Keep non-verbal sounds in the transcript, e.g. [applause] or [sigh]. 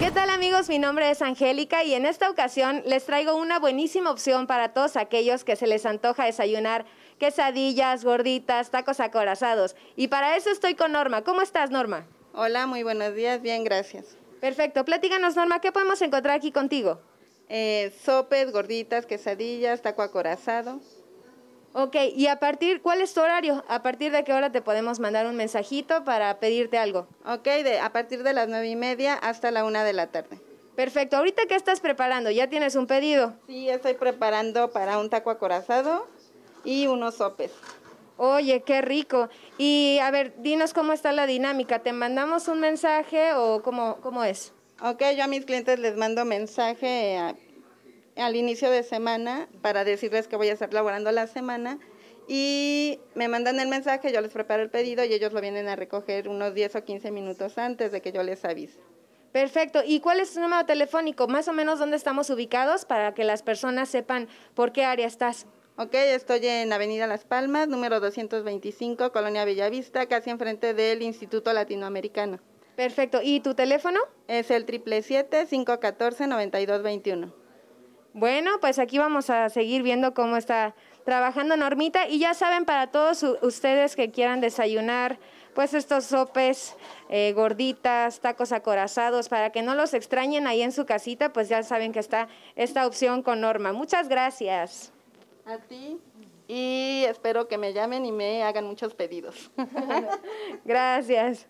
¿Qué tal amigos? Mi nombre es Angélica y en esta ocasión les traigo una buenísima opción para todos aquellos que se les antoja desayunar quesadillas, gorditas, tacos acorazados. Y para eso estoy con Norma. ¿Cómo estás Norma? Hola, muy buenos días. Bien, gracias. Perfecto. Platícanos Norma, ¿qué podemos encontrar aquí contigo? Eh, sopes, gorditas, quesadillas, taco acorazado. Ok, y a partir, ¿cuál es tu horario? ¿A partir de qué hora te podemos mandar un mensajito para pedirte algo? Ok, de, a partir de las nueve y media hasta la una de la tarde. Perfecto, ahorita qué estás preparando, ¿ya tienes un pedido? Sí, estoy preparando para un taco acorazado y unos sopes. Oye, qué rico. Y a ver, dinos cómo está la dinámica, ¿te mandamos un mensaje o cómo, cómo es? Ok, yo a mis clientes les mando mensaje al inicio de semana para decirles que voy a estar laborando la semana y me mandan el mensaje, yo les preparo el pedido y ellos lo vienen a recoger unos 10 o 15 minutos antes de que yo les avise. Perfecto. ¿Y cuál es su número telefónico? Más o menos dónde estamos ubicados para que las personas sepan por qué área estás. Ok, estoy en Avenida Las Palmas, número 225, Colonia Bellavista, casi enfrente del Instituto Latinoamericano. Perfecto. ¿Y tu teléfono? Es el 777-514-9221. Bueno, pues aquí vamos a seguir viendo cómo está trabajando Normita y ya saben para todos ustedes que quieran desayunar, pues estos sopes, eh, gorditas, tacos acorazados, para que no los extrañen ahí en su casita, pues ya saben que está esta opción con Norma. Muchas gracias. A ti y espero que me llamen y me hagan muchos pedidos. [laughs] gracias.